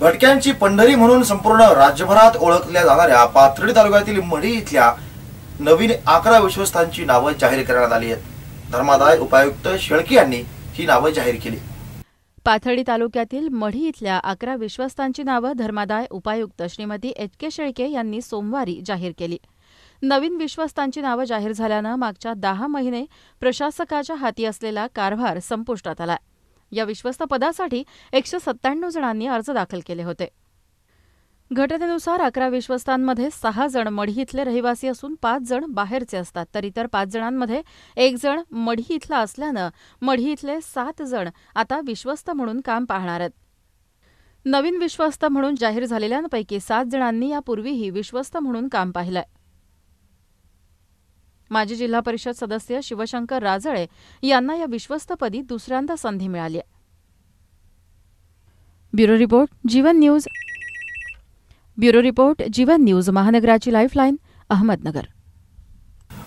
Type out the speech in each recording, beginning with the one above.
भटक्यांची पंढरी म्हणून संपूर्ण राज्यभरात ओळखल्या जाणाऱ्या पाथर्डी तालुक्यातील मढी इथल्या नवीन अकरा विश्वस्तांची नावं जाहीर करण्यात आली आहेत धर्मादाय उपायुक्त शेळकी यांनी ही नावं जाहीर केली पाथर्डी तालुक्यातील मढी इथल्या अकरा विश्वस्तांची नावं धर्मादाय उपायुक्त श्रीमती एच के शेळके यांनी सोमवारी जाहीर केली नवीन विश्वस्तांची नावं जाहीर झाल्यानं मागच्या दहा महिने प्रशासकाच्या हाती असलेला कारभार संपुष्टात आला या विश्वस्त पदासाठी एकशे सत्त्याण्णव जणांनी अर्ज दाखल केले होते घटनेनुसार अकरा विश्वस्तांमध्ये सहा जण मढी इथले रहिवासी असून पाच जण बाहेरचे असतात तर इतर पाच जणांमध्ये एक जण मढी इथला असल्यानं मढी इथले सात जण आता विश्वस्त म्हणून काम पाहणार आहेत नवीन विश्वस्त म्हणून जाहीर झालेल्यांपैकी सात जणांनी यापूर्वीही विश्वस्त म्हणून काम पाहिलंय माजी जिल्हा परिषद सदस्य शिवशंकर राजळे यांना या विश्वस्तपदी दुसऱ्यांदा संधी मिळाली bureau report Jeevan news bureau report Jeevan news महानगराची लाईफलाईन अहमदनगर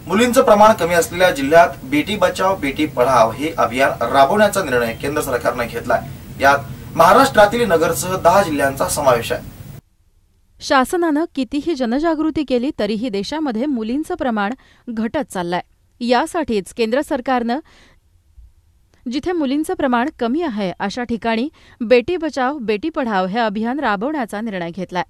मुलींचं प्रमाण कमी असलेल्या जिल्ह्यात बेटी बचाव बेटी पढाव हे अभियान राबवण्याचा निर्णय केंद्र सरकारने घेतला यात महाराष्ट्रातील नगरसह दहा जिल्ह्यांचा समावेश आहे शासनानं कितीही जनजागृती केली तरीही देशामध्ये मुलींचं प्रमाण घटत चाललंय यासाठीच केंद्र सरकारनं जिथे मुलींचं प्रमाण कमी आहे अशा ठिकाणी बेटी बचाव बेटी पढाव हे अभियान राबवण्याचा निर्णय घेतलाय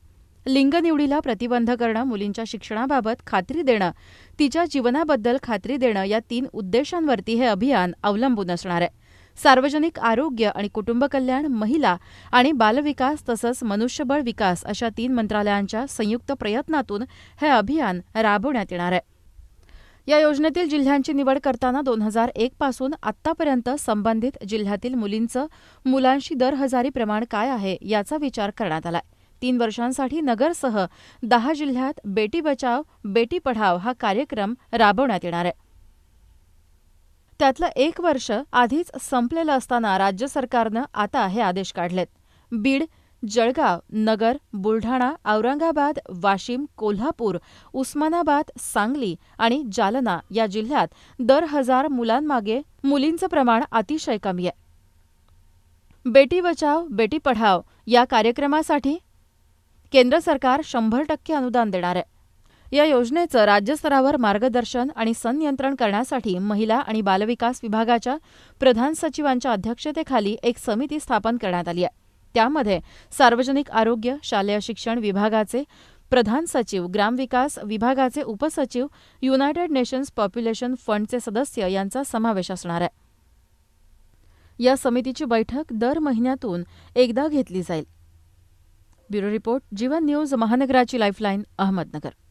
लिंगनिवडीला प्रतिबंध करणं मुलींच्या शिक्षणाबाबत खात्री देणं तिच्या जीवनाबद्दल खात्री देणं या तीन उद्देशांवरती हे अभियान अवलंबून असणार आहे सार्वजनिक आरोग्य आणि कुटुंब कल्याण महिला आणि बालविकास तसंच मनुष्यबळ विकास अशा तीन मंत्रालयांच्या संयुक्त प्रयत्नातून हे अभियान राबवण्यात येणार आहे या योजनेतील जिल्ह्यांची निवड करताना दोन हजार एक पासून आतापर्यंत संबंधित जिल्ह्यातील मुलींचं मुलांशी दर हजारी प्रमाण काय आहे याचा विचार करण्यात आला तीन वर्षांसाठी नगरसह दहा जिल्ह्यात बेटी बचाव बेटी पढाव हा कार्यक्रम राबवण्यात येणार आहे त्यातलं एक वर्ष आधीच संपलेलं असताना राज्य सरकारनं आता हे आदेश काढलेत बीड जळगाव नगर बुलढाणा औरंगाबाद वाशिम कोल्हापूर उस्मानाबाद सांगली आणि जालना या जिल्ह्यात दर हजार मुलांमागे मुलींचं प्रमाण अतिशय कमी आहे बेटी बचाव बेटी पढाव या कार्यक्रमासाठी केंद्र सरकार शंभर टक्के अनुदान देणार आहे या योजनेचं राज्यस्तरावर मार्गदर्शन आणि संनियंत्रण करण्यासाठी महिला आणि बालविकास विभागाच्या प्रधान सचिवांच्या अध्यक्षतेखाली एक समिती स्थापन करण्यात आली आहे त्यामध्ये सार्वजनिक आरोग्य शालेय शिक्षण विभागाचे प्रधान सचिव ग्रामविकास विभागाचे उपसचिव युनायटेड नेशन्स पॉप्युलेशन फंडचे सदस्य यांचा समावेश असणार आहे या समितीची बैठक दर महिन्यातून एकदा घेतली जाईल ब्युरो रिपोर्ट जीवन न्यूज महानगराची लाईफलाईन अहमदनगर